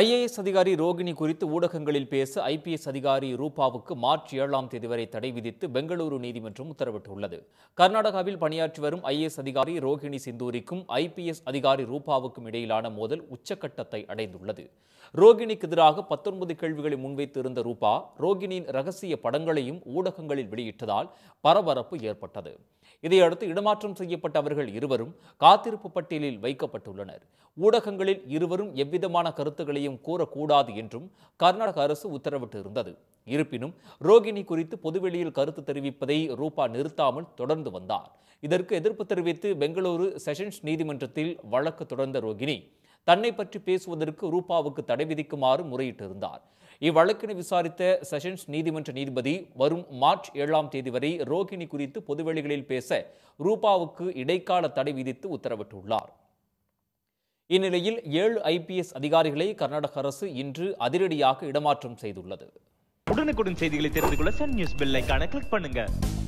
IAS அதிகாரி ரோகிணி குறித்து ஊடகங்களில் பேச ஐபிஎஸ் அதிகாரி ரூபாவுக்கு மார்ச் ஏழாம் தேதி வரை தடை விதித்து பெங்களூரு நீதிமன்றம் உத்தரவிட்டுள்ளது கர்நாடகாவில் பணியாற்றி வரும் ஐஏஎஸ் அதிகாரி ரோகிணி சிந்தூரிக்கும் ஐபிஎஸ் அதிகாரி ரூபாவுக்கும் இடையிலான மோதல் உச்சக்கட்டத்தை அடைந்துள்ளது ரோகிணிக்கு எதிராக பத்தொன்பது கேள்விகளை முன்வைத்திருந்த ரூபா ரோகிணியின் ரகசிய படங்களையும் ஊடகங்களில் வெளியிட்டதால் பரபரப்பு ஏற்பட்டது இதையடுத்து இடமாற்றம் செய்யப்பட்டவர்கள் இருவரும் காத்திருப்பு பட்டியலில் வைக்கப்பட்டுள்ளனர் ஊடகங்களில் இருவரும் எவ்விதமான கருத்துக்களை எதையும் கூறக்கூடாது என்றும் கர்நாடக அரசு உத்தரவிட்டு இருந்தது இருப்பினும் ரோகிணி குறித்து பொதுவெளியில் கருத்து தெரிவிப்பதை ரூபா நிறுத்தாமல் தொடர்ந்து வந்தார் இதற்கு எதிர்ப்பு தெரிவித்து பெங்களூரு செஷன்ஸ் நீதிமன்றத்தில் வழக்கு தொடர்ந்த ரோகிணி தன்னை பற்றி பேசுவதற்கு ரூபாவுக்கு தடை விதிக்குமாறு முறையிட்டிருந்தார் இவ்வழக்கினை விசாரித்த செஷன்ஸ் நீதிமன்ற நீதிபதி வரும் மார்ச் ஏழாம் தேதி வரை ரோகிணி குறித்து பொதுவெளிகளில் பேச ரூபாவுக்கு இடைக்கால தடை விதித்து உத்தரவிட்டுள்ளார் இந்நிலையில் ஏழு ஐபிஎஸ் அதிகாரிகளை கர்நாடக அரசு இன்று அதிரடியாக இடமாற்றம் செய்துள்ளது உடனுக்குடன் செய்திகளை தெரிந்து கொள்ள சன் நியூஸ் பெல் கிளிக் பண்ணுங்க